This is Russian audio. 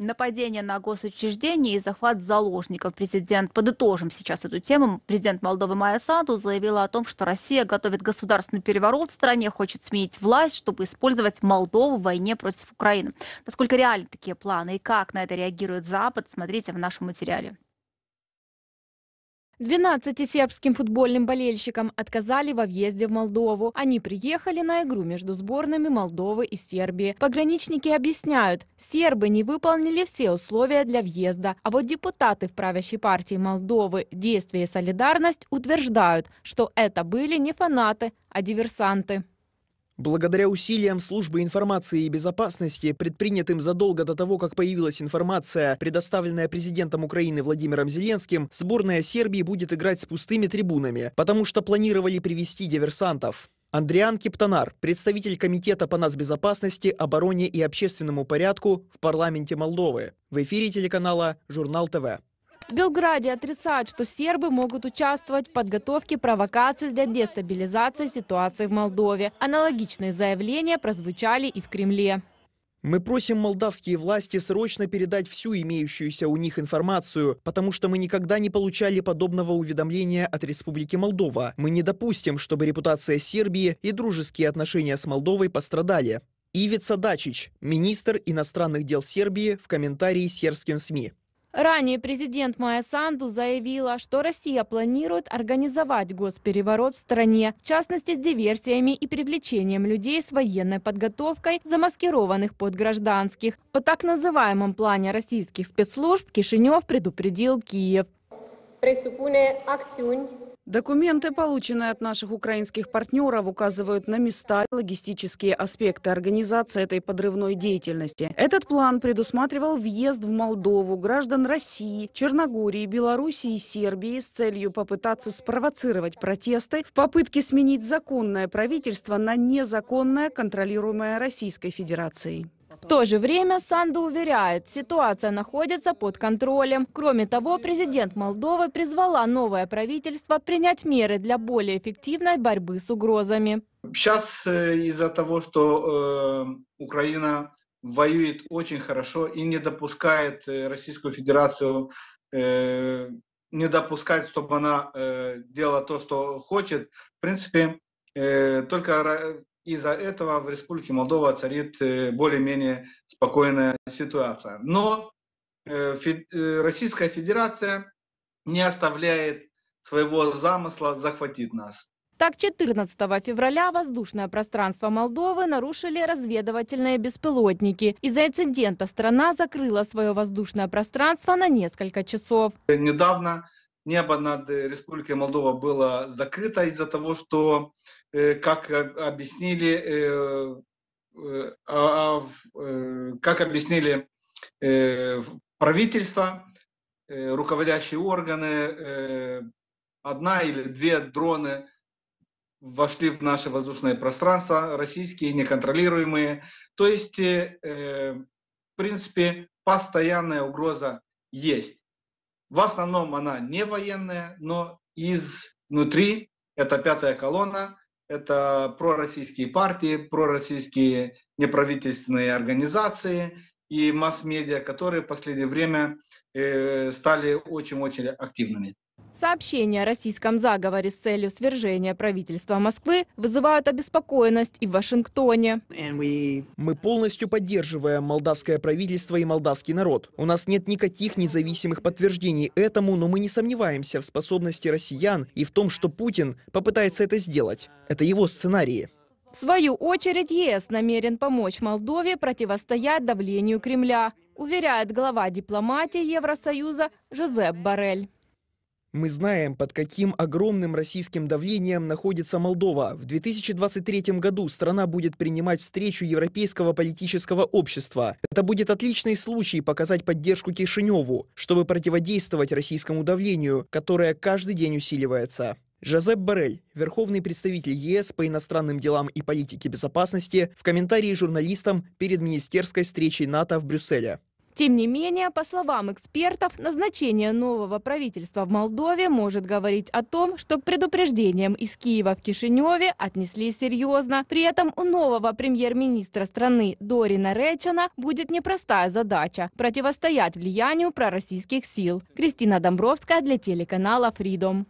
Нападение на госучреждения и захват заложников. Президент, подытожим сейчас эту тему, президент Молдовы Майя Саду заявила о том, что Россия готовит государственный переворот в стране, хочет сменить власть, чтобы использовать Молдову в войне против Украины. Насколько реальны такие планы и как на это реагирует Запад, смотрите в нашем материале. 12 сербским футбольным болельщикам отказали во въезде в Молдову. Они приехали на игру между сборными Молдовы и Сербии. Пограничники объясняют, сербы не выполнили все условия для въезда, а вот депутаты в правящей партии Молдовы «Действие и солидарность» утверждают, что это были не фанаты, а диверсанты. Благодаря усилиям службы информации и безопасности, предпринятым задолго до того, как появилась информация, предоставленная президентом Украины Владимиром Зеленским, сборная Сербии будет играть с пустыми трибунами, потому что планировали привести диверсантов. Андриан Кептонар, представитель Комитета по нацбезопасности, обороне и общественному порядку в парламенте Молдовы. В эфире телеканала «Журнал ТВ». В Белграде отрицают, что сербы могут участвовать в подготовке провокаций для дестабилизации ситуации в Молдове. Аналогичные заявления прозвучали и в Кремле. Мы просим молдавские власти срочно передать всю имеющуюся у них информацию, потому что мы никогда не получали подобного уведомления от Республики Молдова. Мы не допустим, чтобы репутация Сербии и дружеские отношения с Молдовой пострадали. Ивица Дачич, министр иностранных дел Сербии, в комментарии сербским СМИ. Ранее президент Майя Санду заявила, что Россия планирует организовать госпереворот в стране, в частности с диверсиями и привлечением людей с военной подготовкой, замаскированных под гражданских. О так называемом плане российских спецслужб Кишинев предупредил Киев. Пресупуне акциунь Документы, полученные от наших украинских партнеров, указывают на места и логистические аспекты организации этой подрывной деятельности. Этот план предусматривал въезд в Молдову граждан России, Черногории, Белоруссии и Сербии с целью попытаться спровоцировать протесты в попытке сменить законное правительство на незаконное, контролируемое Российской Федерацией. В то же время Санду уверяет, ситуация находится под контролем. Кроме того, президент Молдовы призвала новое правительство принять меры для более эффективной борьбы с угрозами. Сейчас э, из-за того, что э, Украина воюет очень хорошо и не допускает э, Российскую Федерацию, э, не допускает, чтобы она э, делала то, что хочет, в принципе, э, только из-за этого в Республике Молдова царит э, более-менее спокойная ситуация. Но э, э, Российская Федерация не оставляет своего замысла захватить нас. Так, 14 февраля воздушное пространство Молдовы нарушили разведывательные беспилотники. Из-за инцидента страна закрыла свое воздушное пространство на несколько часов. Недавно небо над э, Республикой Молдова было закрыто из-за того, что, как объяснили, как э, объяснили правительство, э, руководящие органы, одна или две дроны вошли в наше воздушное пространство, российские, неконтролируемые. То есть, в принципе, постоянная угроза есть. В основном она не военная, но изнутри это пятая колонна, это пророссийские партии, пророссийские неправительственные организации и масс-медиа, которые в последнее время э, стали очень-очень активными. Сообщения о российском заговоре с целью свержения правительства Москвы вызывают обеспокоенность и в Вашингтоне. Мы полностью поддерживаем молдавское правительство и молдавский народ. У нас нет никаких независимых подтверждений этому, но мы не сомневаемся в способности россиян и в том, что Путин попытается это сделать. Это его сценарии. В свою очередь, ЕС намерен помочь Молдове противостоять давлению Кремля, уверяет глава дипломатии Евросоюза Жозеп Барель. Мы знаем, под каким огромным российским давлением находится Молдова. В 2023 году страна будет принимать встречу Европейского политического общества. Это будет отличный случай показать поддержку Кишиневу, чтобы противодействовать российскому давлению, которое каждый день усиливается. Жозеп Барель, верховный представитель ЕС по иностранным делам и политике безопасности, в комментарии журналистам перед министерской встречей НАТО в Брюсселе. Тем не менее, по словам экспертов, назначение нового правительства в Молдове может говорить о том, что к предупреждениям из Киева в Кишиневе отнесли серьезно. При этом у нового премьер-министра страны Дорина Речина будет непростая задача – противостоять влиянию пророссийских сил. Кристина Домбровская для телеканала Freedom.